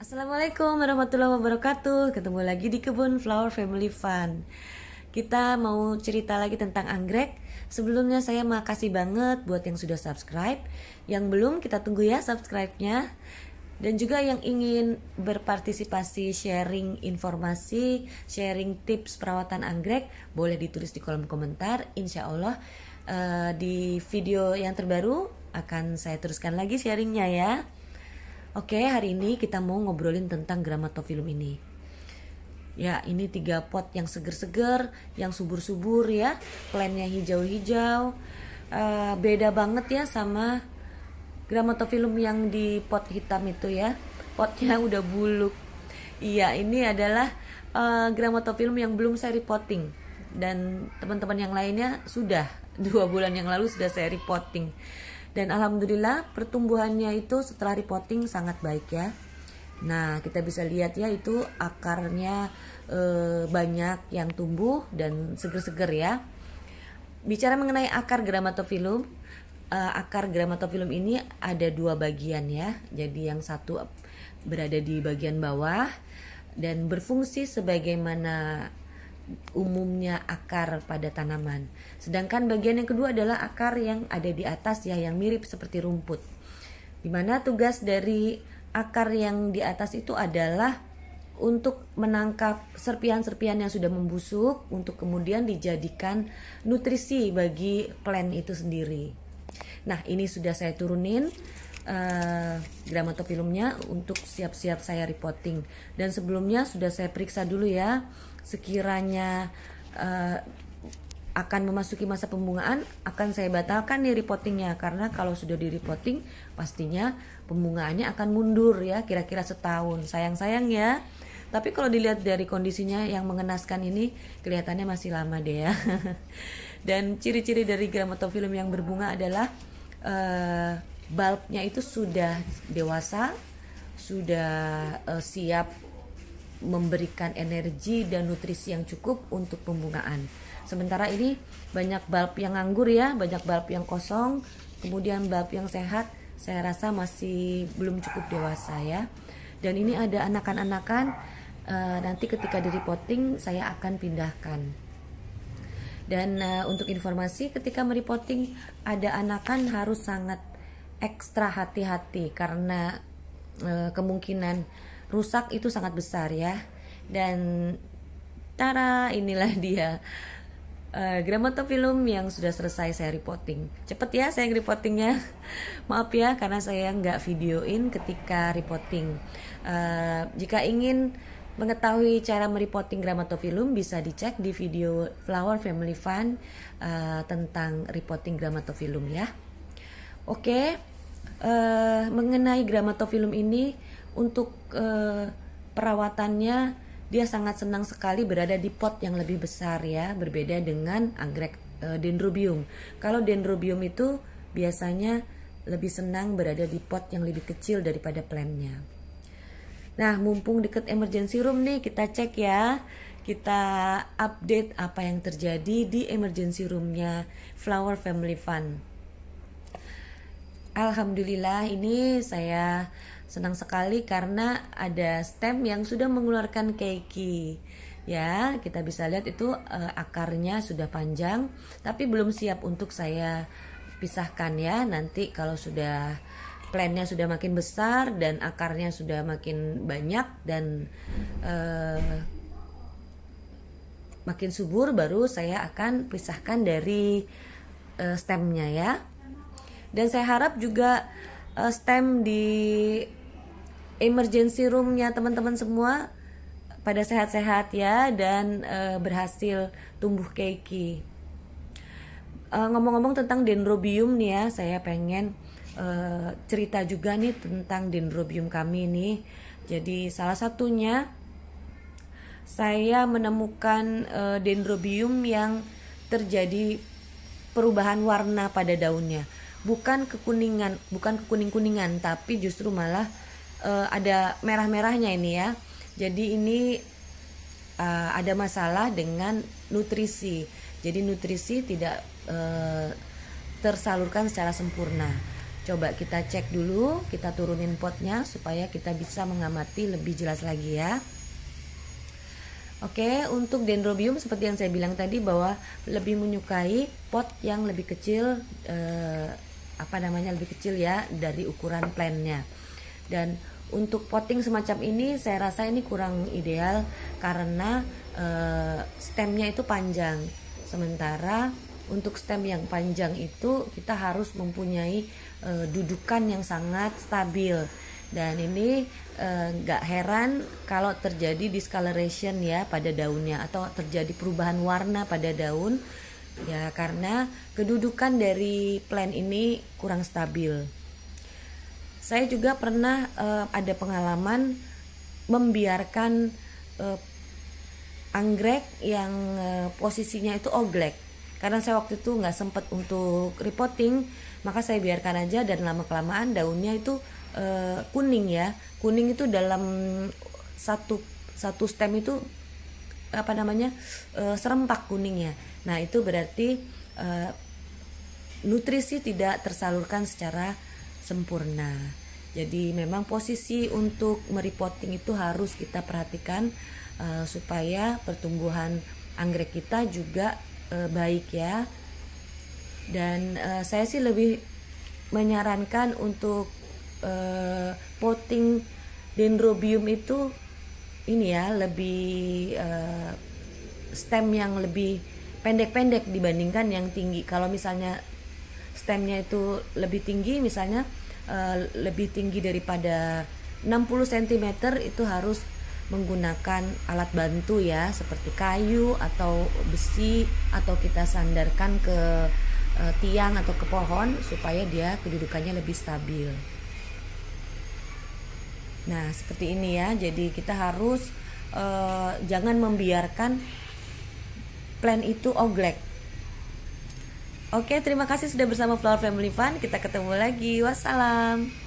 Assalamualaikum warahmatullahi wabarakatuh Ketemu lagi di Kebun Flower Family Fun Kita mau cerita lagi tentang anggrek Sebelumnya saya makasih banget buat yang sudah subscribe Yang belum kita tunggu ya subscribe-nya dan juga yang ingin berpartisipasi sharing informasi, sharing tips perawatan anggrek, boleh ditulis di kolom komentar. Insya Allah uh, di video yang terbaru akan saya teruskan lagi sharingnya ya. Oke, hari ini kita mau ngobrolin tentang gramatofilum ini. Ya, ini tiga pot yang seger-seger, yang subur-subur ya, plannya hijau-hijau. Uh, beda banget ya sama Gramotofilum yang di pot hitam itu ya. Potnya udah buluk. Iya, ini adalah uh, yang belum saya repotting dan teman-teman yang lainnya sudah dua bulan yang lalu sudah saya repotting dan alhamdulillah pertumbuhannya itu setelah repotting sangat baik ya nah kita bisa lihat ya itu akarnya e, banyak yang tumbuh dan seger-seger ya bicara mengenai akar gramatofilum uh, akar gramata film ini ada dua bagian ya. Jadi yang satu berada di bagian bawah dan berfungsi sebagaimana umumnya akar pada tanaman. Sedangkan bagian yang kedua adalah akar yang ada di atas ya yang mirip seperti rumput. Dimana tugas dari akar yang di atas itu adalah untuk menangkap serpihan-serpihan yang sudah membusuk untuk kemudian dijadikan nutrisi bagi plant itu sendiri. Nah ini sudah saya turunin uh, eh, gramatofilumnya untuk siap-siap saya reporting. Dan sebelumnya sudah saya periksa dulu ya sekiranya uh, akan memasuki masa pembungaan akan saya batalkan nih reportingnya karena kalau sudah di reporting pastinya pembungaannya akan mundur ya kira-kira setahun sayang-sayang ya tapi kalau dilihat dari kondisinya yang mengenaskan ini kelihatannya masih lama deh ya dan ciri-ciri dari gramatofilm yang berbunga adalah uh, bulbnya itu sudah dewasa, sudah uh, siap memberikan energi dan nutrisi yang cukup untuk pembungaan. Sementara ini banyak bulb yang nganggur ya, banyak bulb yang kosong, kemudian bulb yang sehat saya rasa masih belum cukup dewasa ya. Dan ini ada anakan-anakan uh, nanti ketika di repotting saya akan pindahkan. Dan uh, untuk informasi ketika mereporting ada anakan harus sangat ekstra hati-hati karena uh, kemungkinan rusak itu sangat besar ya. Dan tara inilah dia uh, eh, Gramoto yang sudah selesai saya reporting. Cepet ya saya reportingnya. Maaf ya karena saya nggak videoin ketika reporting. Uh, jika ingin Mengetahui cara mereporting gramatofilum bisa dicek di video Flower Family Fun uh, tentang reporting gramatofilum ya. Oke, okay. uh, eh, mengenai gramatofilum ini untuk uh, perawatannya dia sangat senang sekali berada di pot yang lebih besar ya, berbeda dengan anggrek uh, dendrobium. Kalau dendrobium itu biasanya lebih senang berada di pot yang lebih kecil daripada plannya. Nah, mumpung deket emergency room nih, kita cek ya. Kita update apa yang terjadi di emergency roomnya Flower Family Fun. Alhamdulillah ini saya senang sekali karena ada stem yang sudah mengeluarkan keiki. Ya, kita bisa lihat itu eh, akarnya sudah panjang tapi belum siap untuk saya pisahkan ya nanti kalau sudah Plannya sudah makin besar dan akarnya sudah makin banyak dan uh, makin subur baru saya akan pisahkan dari uh, stemnya ya dan saya harap juga uh, stem di emergency roomnya teman-teman semua pada sehat-sehat ya dan uh, berhasil tumbuh keiki. Ngomong-ngomong uh, tentang dendrobium nih ya, saya pengen Eh, cerita juga nih tentang dendrobium kami ini. Jadi salah satunya saya menemukan e, dendrobium yang terjadi perubahan warna pada daunnya. Bukan kekuningan, bukan kekuning-kuningan, tapi justru malah e, ada merah-merahnya ini ya. Jadi ini e, ada masalah dengan nutrisi. Jadi nutrisi tidak e, tersalurkan secara sempurna coba kita cek dulu kita turunin potnya supaya kita bisa mengamati lebih jelas lagi ya Oke untuk dendrobium seperti yang saya bilang tadi bahwa lebih menyukai pot yang lebih kecil eh, apa namanya lebih kecil ya dari ukuran plannya dan untuk potting semacam ini saya rasa ini kurang ideal karena eh, stemnya itu panjang sementara untuk stem yang panjang itu kita harus mempunyai e, dudukan yang sangat stabil dan ini eh, nggak e, heran kalau terjadi discoloration ya pada daunnya atau terjadi perubahan warna pada daun ya karena kedudukan dari plan ini kurang stabil. Saya juga pernah e, ada pengalaman membiarkan anggrek yang posisinya itu oglek karena saya waktu itu nggak sempat untuk reporting maka saya biarkan aja dan lama kelamaan daunnya itu e, kuning ya kuning itu dalam satu satu stem itu apa namanya eh, serempak serempak ya nah itu berarti e, nutrisi tidak tersalurkan secara sempurna jadi memang posisi untuk meripotting itu harus kita perhatikan uh, supaya pertumbuhan anggrek kita juga e, baik ya. Dan e, saya sih lebih menyarankan untuk e, eh, potting dendrobium itu ini ya lebih e, stem yang lebih pendek-pendek dibandingkan yang tinggi. Kalau misalnya stemnya itu lebih tinggi misalnya e, lebih tinggi daripada 60 cm itu harus menggunakan alat bantu ya seperti kayu atau besi atau kita sandarkan ke e, tiang atau ke pohon supaya dia kedudukannya lebih stabil. Nah, seperti ini ya. Jadi kita harus e, jangan membiarkan plan itu oglek. Oke, terima kasih sudah bersama Flower Family Fun. Kita ketemu lagi. Wassalam.